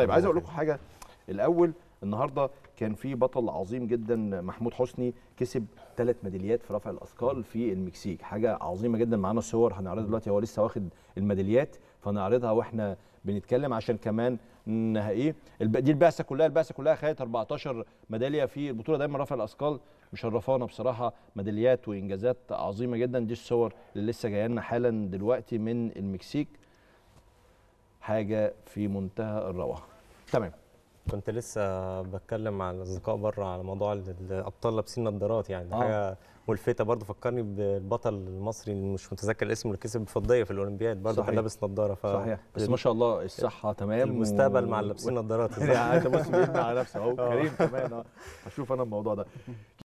طيب عايز اقول لكم حاجه الاول النهارده كان في بطل عظيم جدا محمود حسني كسب ثلاث ميداليات في رفع الاثقال في المكسيك حاجه عظيمه جدا معانا صور هنعرضها دلوقتي هو لسه واخد الميداليات فنعرضها واحنا بنتكلم عشان كمان ايه دي البعثه كلها البعثه كلها خدت 14 ميداليه في البطوله دايما رفع الاثقال مشرفانا بصراحه ميداليات وانجازات عظيمه جدا دي الصور اللي لسه جايه لنا حالا دلوقتي من المكسيك حاجه في منتهى الروعه تمام كنت لسه بتكلم مع الاصدقاء بره على موضوع الابطال لابسين نظارات يعني آه. حاجه ملفته برضه فكرني بالبطل المصري اللي مش متذكر اسمه اللي كسب فضيه في الاولمبياد برضه كان لابس نظاره ف... صحيح بس ما شاء الله الصحه تمام المستقبل و... مع لابسين نظارات يعني انت بص على نفسه اهو آه. كريم كمان اه انا الموضوع ده